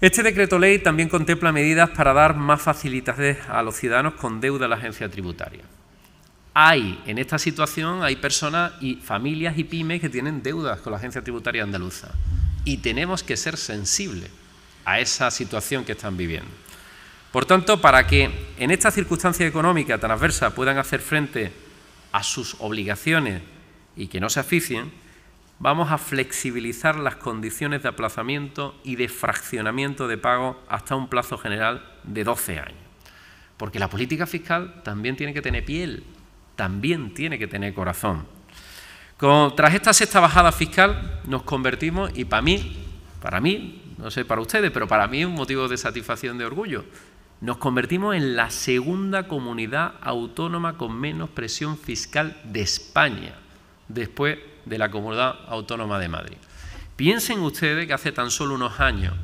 Este decreto ley también contempla medidas para dar más facilidades a los ciudadanos con deuda a la agencia tributaria. Hay, en esta situación, hay personas y familias y pymes que tienen deudas con la agencia tributaria andaluza y tenemos que ser sensibles a esa situación que están viviendo. Por tanto, para que en esta circunstancia económica tan adversa puedan hacer frente a sus obligaciones y que no se asfixien, vamos a flexibilizar las condiciones de aplazamiento y de fraccionamiento de pago hasta un plazo general de 12 años. Porque la política fiscal también tiene que tener piel, también tiene que tener corazón. tras esta sexta bajada fiscal nos convertimos, y para mí, para mí, no sé para ustedes, pero para mí es un motivo de satisfacción, de orgullo, nos convertimos en la segunda comunidad autónoma con menos presión fiscal de España, después de la Comunidad Autónoma de Madrid. Piensen ustedes que hace tan solo unos años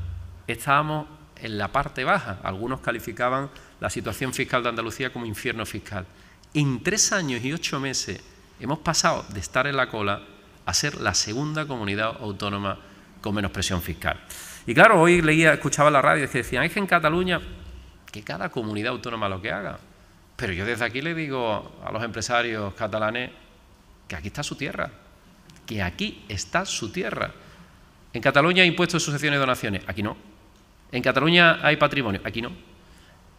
estábamos en la parte baja. Algunos calificaban la situación fiscal de Andalucía como infierno fiscal. En tres años y ocho meses hemos pasado de estar en la cola a ser la segunda comunidad autónoma con menos presión fiscal. Y claro, hoy leía, escuchaba la radio que decían, es que en Cataluña, que cada comunidad autónoma lo que haga. Pero yo desde aquí le digo a los empresarios catalanes que aquí está su tierra, que aquí está su tierra. En Cataluña hay impuestos sucesiones y donaciones, aquí no. En Cataluña hay patrimonio, aquí no.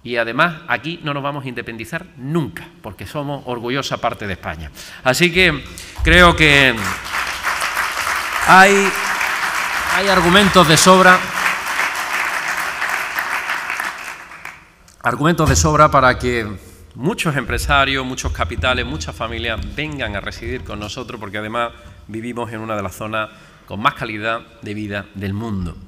Y además aquí no nos vamos a independizar nunca, porque somos orgullosa parte de España. Así que creo que hay, hay argumentos de sobra. Argumentos de sobra para que muchos empresarios, muchos capitales, muchas familias vengan a residir con nosotros porque además vivimos en una de las zonas con más calidad de vida del mundo.